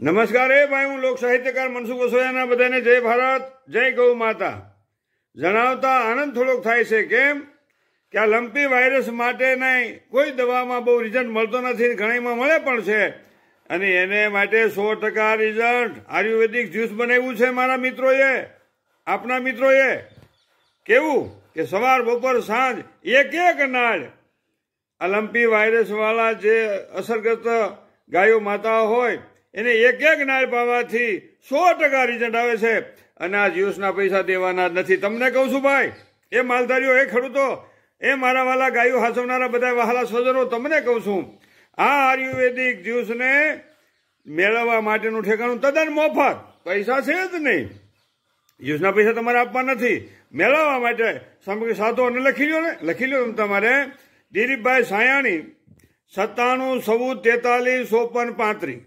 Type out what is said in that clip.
નમસ્કાર એ ભાઈ હું લોક સાહિત્યકાર મનસુખ વસોયાના બધાને જય ભારત જય ગૌ માતા જણાવતા આનંદ થોડોક થાય છે કેમ કે આ લંપી વાયરસ માટે નહીં કોઈ દવામાં બહુ રિઝલ્ટ મળતો નથી ઘણીમાં મળે પણ છે અને એને માટે સો ટકા રિઝલ્ટ આયુર્વેદિક જ્યુસ બનાવ્યું છે મારા મિત્રોએ આપના મિત્રોએ કેવું કે સવાર બપોર સાંજ એક એક નાળ આ લંપી વાયરસવાળા જે અસરગ્રસ્ત ગાયો માતાઓ હોય એને એક એક નાળ પાવાથી સો ટકા રિઝલ્ટ આવે છે અને આ જ્યુસના પૈસા દેવાના જ નથી તમને કહું છું ભાઈ એ માલધારીઓ એ ખેડૂતો એ મારા વાલા ગાયો હાસવનારા બધા વહાલા સ્વજનો તમને કહું છું આ આયુર્વેદિક જ્યુસને મેળવવા માટેનું ઠેકાણું તદ્દન મોફત પૈસા છે જ નહીં જ્યુસના પૈસા તમારે આપવા નથી મેળવવા માટે સામગ્રી સાધો અને લખી લો ને લખી લો તમારે દિલીપભાઈ સાયાણી સત્તાણું સવું તેતાલીસ ચોપન પાંત્રીસ